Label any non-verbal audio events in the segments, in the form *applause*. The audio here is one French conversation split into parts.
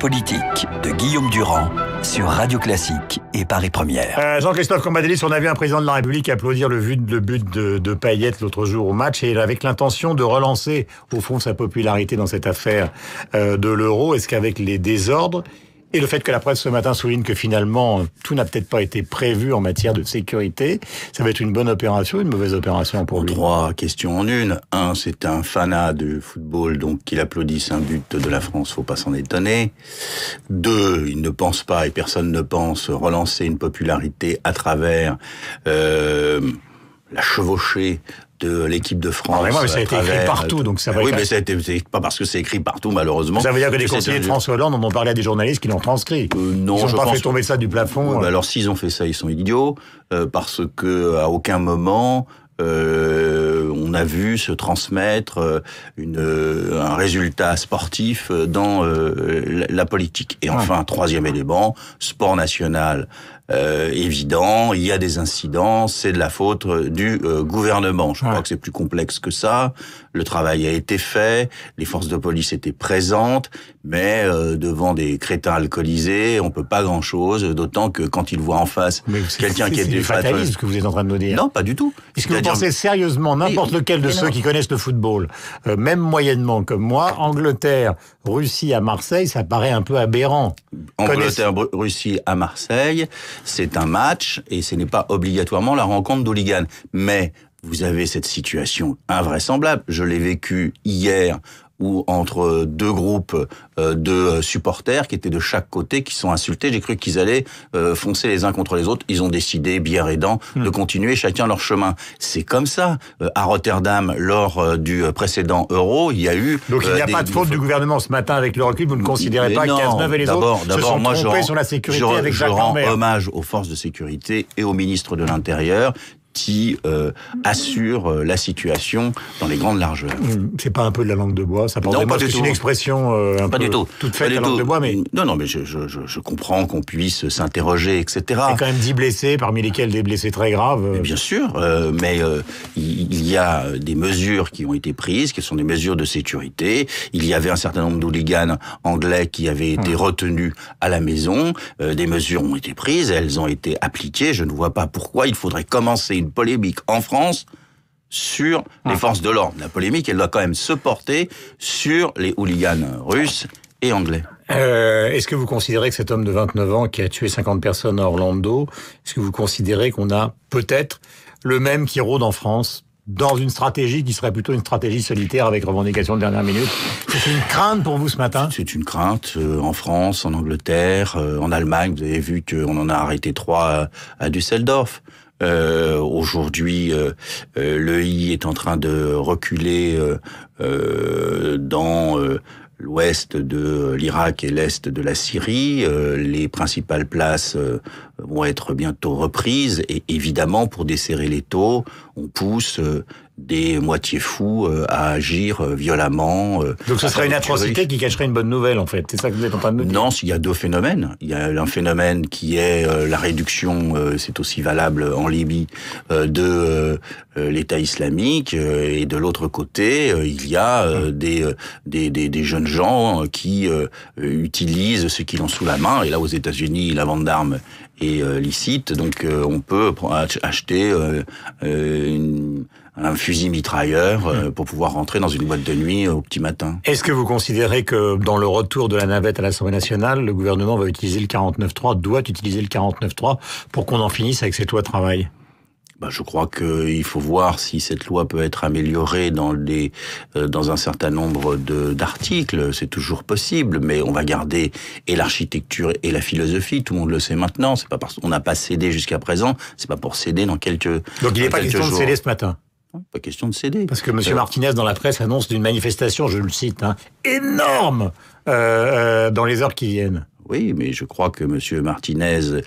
politique de Guillaume Durand sur Radio Classique et Paris Première. Euh, Jean-Christophe Combadélis, on a vu un président de la République applaudir le, but de, de l'autre jour au match et avec l'intention de relancer au fond sa popularité dans cette affaire euh, de l'euro. Est-ce qu'avec les désordres, et le fait que la presse ce matin souligne que finalement, tout n'a peut-être pas été prévu en matière de sécurité, ça va être une bonne opération, une mauvaise opération pour lui Trois questions en une. Un, c'est un fanat du football, donc qu'il applaudisse un but de la France, faut pas s'en étonner. Deux, il ne pense pas, et personne ne pense, relancer une popularité à travers... Euh, la chevauchée de l'équipe de France. Euh, mais, ça a été écrit partout, donc ça Oui, mais ça pas parce que c'est écrit partout, malheureusement. Ça veut dire que les conseillers de François Hollande en ont parlé à des journalistes qui l'ont transcrit. Euh, non, ils n'ont pas fait tomber ça du plafond. alors s'ils ont fait ça, ils sont idiots, euh, parce que à aucun moment on a vu se transmettre une, un résultat sportif dans la, politique. Et enfin, troisième élément, sport national. Euh, évident, il y a des incidents, c'est de la faute euh, du euh, gouvernement. Je crois que c'est plus complexe que ça. Le travail a été fait, les forces de police étaient présentes, mais euh, devant des crétins alcoolisés, on peut pas grand-chose, d'autant que quand ils voient en face quelqu'un qui est, du fatalisme ce que vous êtes en train de nous dire. Non, pas du tout. Est-ce que vous pensez sérieusement n'importe lequel de ceux qui connaissent le football, même moyennement comme moi, Angleterre, Russie à Marseille, ça paraît un peu aberrant. Angleterre, Russie à Marseille, c'est un match et ce n'est pas obligatoirement la rencontre d'Oligan. Mais vous avez cette situation invraisemblable. Je l'ai vécu hier ou entre deux groupes euh, de supporters qui étaient de chaque côté, qui sont insultés. J'ai cru qu'ils allaient euh, foncer les uns contre les autres. Ils ont décidé, bien aidant, hmm. de continuer chacun leur chemin. C'est comme ça. Euh, à Rotterdam, lors du précédent Euro, il y a eu... Donc il n'y a pas de faute du gouvernement ce matin avec le recul. Vous ne considérez pas que et les autres se sont trompés sur la sécurité avec je rends hommage aux forces de sécurité et au ministre de l'Intérieur qui euh, assure euh, la situation dans les grandes largeurs. Hum, c'est pas un peu de la langue de bois, ça non, pas une expression pas du tout. de bois, mais... Non, non, mais je, comprends qu'on puisse s'interroger, etc. Il y a quand même 10 blessés, parmi lesquels des blessés très graves. Euh. bien sûr, mais il y a des mesures qui ont été prises, qui sont des mesures de sécurité. Il y avait un certain nombre d'hooligans anglais qui avaient été hum. retenus à la maison. des mesures ont été prises, elles ont été appliquées. Je ne vois pas pourquoi il faudrait commencer une polémique en France sur les ah. forces de l'ordre. La polémique, elle doit quand même se porter sur les hooligans russes et anglais. Euh, est-ce que vous considérez que cet homme de 29 ans qui a tué 50 personnes à Orlando, est-ce que vous considérez qu'on a peut-être le même qui rôde en France dans une stratégie qui serait plutôt une stratégie solitaire avec revendication de dernière minute. C'est une crainte pour vous ce matin C'est une crainte euh, en France, en Angleterre, euh, en Allemagne. Vous avez vu qu'on en a arrêté trois à Düsseldorf. Euh, aujourd'hui, euh, euh est en train de reculer euh, dans l'ouest de l'Irak et l'est de la Syrie. les principales places vont être bientôt reprises. Et évidemment, pour desserrer les taux, on pousse euh, des moitiés fous euh, à agir euh, violemment. Donc ce serait une atrocité qui cacherait une bonne nouvelle, en fait. C'est ça que vous êtes en train de me dire Non, il y a deux phénomènes. Il y a un phénomène qui est la réduction, c'est aussi valable en Libye, de l'État islamique. Et de l'autre côté, il y a hum. des, des, des jeunes gens hein, qui utilisent ce qu'ils ont sous la main. Et là, aux États-Unis, la vente d'armes est euh, licite. Donc euh, on peut acheter euh, un fusil mitrailleur hmm. pour pouvoir rentrer dans une boîte de nuit au petit matin. Est-ce que vous considérez que dans le retour de la navette à l'Assemblée nationale, le gouvernement va utiliser le 49.3, doit utiliser le 49.3 pour qu'on en finisse avec cette de travail bah, je crois qu'il faut voir si cette loi peut être améliorée dans, euh, un certain nombre d'articles. C'est toujours possible, mais on va garder et l'architecture et la philosophie. Tout le monde le sait maintenant. C'est pas parce qu'on n'a pas cédé jusqu'à présent. C'est pas pour céder dans quelques. Donc il n'est pas question de céder ce matin. Pas question de céder. Parce que M. Martinez, dans la presse, annonce d'une manifestation, je le cite, hein, énorme euh, euh, dans les heures qui viennent. Oui, mais je crois que M. Martinez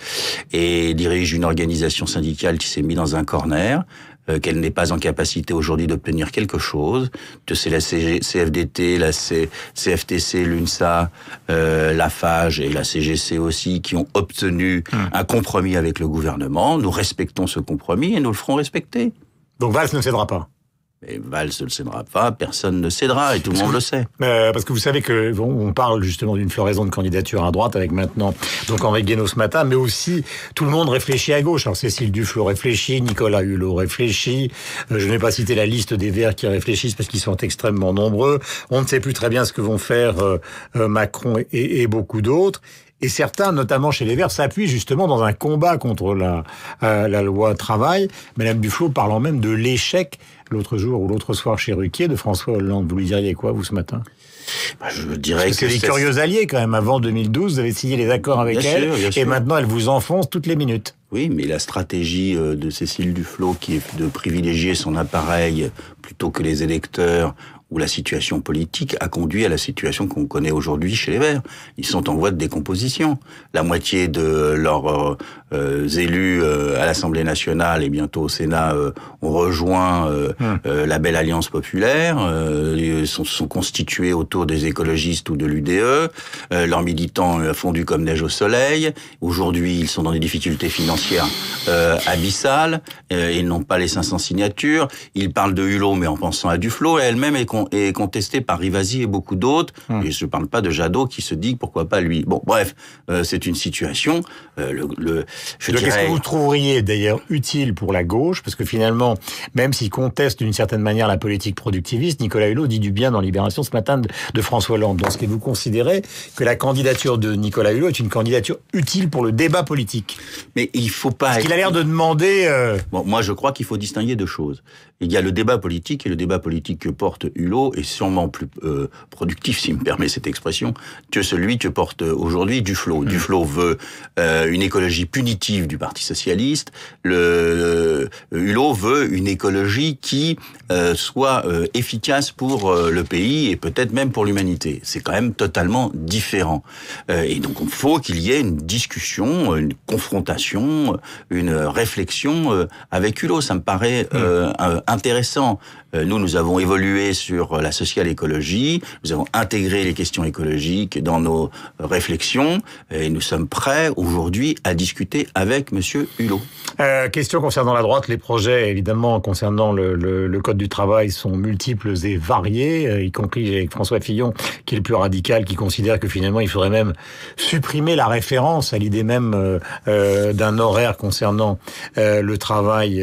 dirige une organisation syndicale qui s'est mise dans un corner, euh, qu'elle n'est pas en capacité aujourd'hui d'obtenir quelque chose. C'est la CFDT, la CFTC, l'UNSA, euh, la FAGE et la CGC aussi qui ont obtenu hum. un compromis avec le gouvernement. Nous respectons ce compromis et nous le ferons respecter. Donc Valls ne cédera pas mais Valls ne le cédera pas, personne ne cédera, et tout le monde le sait. *laughs* Euh, parce que vous savez que bon, on parle justement d'une floraison de candidatures à droite avec maintenant donc Henri Guénaud ce matin, mais aussi tout le monde réfléchit à gauche. Alors Cécile Duflot réfléchit, Nicolas Hulot réfléchit, euh, je n'ai pas cité la liste des Verts qui réfléchissent parce qu'ils sont extrêmement nombreux. On ne sait plus très bien ce que vont faire euh, euh, Macron et, beaucoup d'autres. Et certains, notamment chez les Verts, s'appuient justement dans un combat contre la, la loi travail. Madame Duflot parlant même de l'échec l'autre jour ou l'autre soir chez Ruquier de François Hollande. Vous lui diriez quoi, vous, ce matin bah, Je dirais que, c'est les curieux alliés, quand même, avant 2012, vous avez signé les accords avec elle, et maintenant elle vous enfonce toutes les minutes. Oui, mais la stratégie euh, de Cécile Duflot, qui est de privilégier son appareil plutôt que les électeurs ou la situation politique, a conduit à la situation qu'on connaît aujourd'hui chez les Verts. Ils sont en voie de décomposition. La moitié de leur euh, euh, élus euh, à l'Assemblée nationale et bientôt au Sénat euh, ont rejoint hum. la belle alliance populaire, ils sont, sont, constitués autour des écologistes ou de l'UDE, leurs militants a fondu comme neige au soleil, aujourd'hui ils sont dans des difficultés financières abyssales, ils n'ont pas les 500 signatures, ils parlent de Hulot mais en pensant à Duflo, elle-même est, est, contestée par Rivasi et beaucoup d'autres, hum. et je ne parle pas de Jadot qui se dit pourquoi pas lui. Bon bref, c'est une situation, le, le Qu'est-ce que vous trouveriez d'ailleurs utile pour la gauche Parce que finalement, même s'il conteste d'une certaine manière la politique productiviste, Nicolas Hulot dit du bien dans Libération ce matin de, François Hollande. Dans ce que vous considérez que la candidature de Nicolas Hulot est une candidature utile pour le débat politique Mais il faut pas. Parce qu'il a l'air de demander. Euh, bon, moi, je crois qu'il faut distinguer deux choses. Il y a le débat politique et le débat politique que porte Hulot est sûrement plus euh, productif, s'il me permet cette expression, que celui que porte euh, aujourd'hui Duflot. Mmh. Duflot veut une écologie punitive du Parti socialiste. Le, euh, Hulot veut une écologie qui euh, soit euh, efficace pour le pays et peut-être même pour l'humanité. C'est quand même totalement différent. et donc, il faut qu'il y ait une discussion, une confrontation, une réflexion avec Hulot. Ça me paraît mmh. intéressant. Nous, nous avons évolué sur la sociale écologie, nous avons intégré les questions écologiques dans nos réflexions et nous sommes prêts aujourd'hui à discuter avec Monsieur Hulot. Euh, question concernant la droite, les projets évidemment concernant le, code du travail sont multiples et variés, euh, y compris avec François Fillon, qui est le plus radical, qui considère que finalement il faudrait même supprimer la référence à l'idée même euh, d'un horaire concernant le travail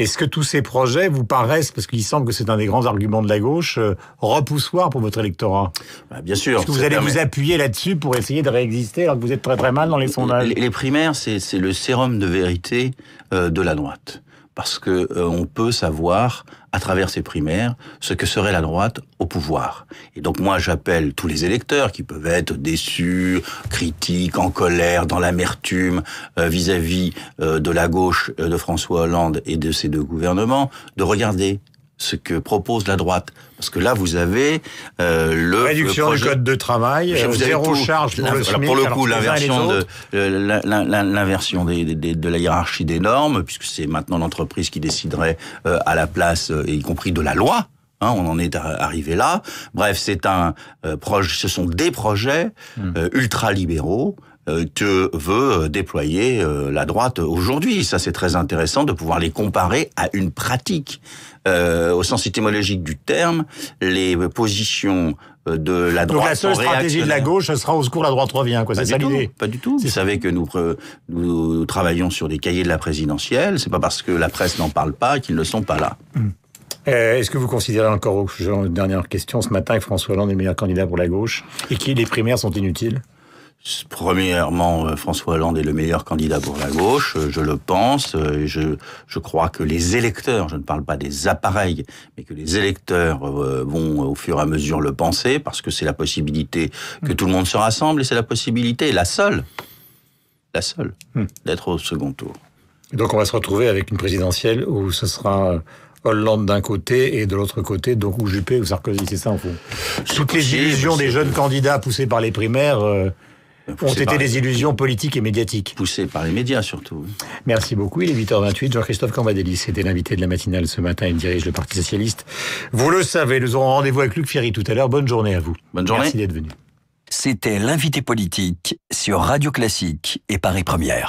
est-ce que tous ces projets vous paraissent, parce qu'il semble que c'est un des grands arguments de la gauche, euh, repoussoir pour votre électorat bah, Bien sûr. Est-ce que vous allez vous appuyer là-dessus pour essayer de réexister alors que vous êtes très très mal dans les sondages Les, primaires, c'est le sérum de vérité euh, de la droite parce que euh, on peut savoir à travers ces primaires ce que serait la droite au pouvoir. Et donc moi j'appelle tous les électeurs qui peuvent être déçus, critiques, en colère, dans l'amertume euh, vis-à-vis euh, de la gauche de François Hollande et de ses deux gouvernements, de regarder ce que propose la droite. Parce que là, vous avez euh, le réduction du code de travail, euh, zéro charge pour le Pour le coup, l'inversion euh, de la hiérarchie des normes, puisque c'est maintenant l'entreprise qui déciderait à la place, y compris de la loi. Hein, on en est arrivé là. Bref, c'est un Ce sont des projets mmh. ultra-libéraux, euh, que veut déployer euh, la droite aujourd'hui. Ça, c'est très intéressant de pouvoir les comparer à une pratique. Euh, au sens étymologique du terme, les positions de la droite. Donc la seule stratégie de la gauche, ce sera au secours la droite revient, quoi. C'est ça l'idée. Pas du tout. Vous savez que nous, travaillons sur des cahiers de la présidentielle. C'est pas parce que la presse n'en parle pas qu'ils ne sont pas là. Hmm. Est-ce que vous considérez encore, genre, dernière question, ce matin, que François Hollande est le meilleur candidat pour la gauche et que les primaires sont inutiles Premièrement, euh, François Hollande est le meilleur candidat pour la gauche, euh, je le pense. Euh, et je, crois que les électeurs, je ne parle pas des appareils, mais que les électeurs vont au fur et à mesure le penser, parce que c'est la possibilité que tout le monde se rassemble, et c'est la possibilité, la seule, la seule, hmm. d'être au second tour. Donc on va se retrouver avec une présidentielle où ce sera Hollande d'un côté et de l'autre côté, donc ou Juppé ou Sarkozy, c'est ça en fond. Toutes les illusions des jeunes candidats poussés par les primaires. Euh, ont été des illusions politiques et médiatiques. Poussées par les médias surtout. Merci beaucoup. Il est 8h28. Jean-Christophe Cambadélis était l'invité de la matinale ce matin. Il dirige le Parti Socialiste. Vous le savez, nous aurons rendez-vous avec Luc Ferry tout à l'heure. Bonne journée à vous. Bonne journée. Merci d'être venu. C'était l'invité politique sur Radio Classique et Paris Première.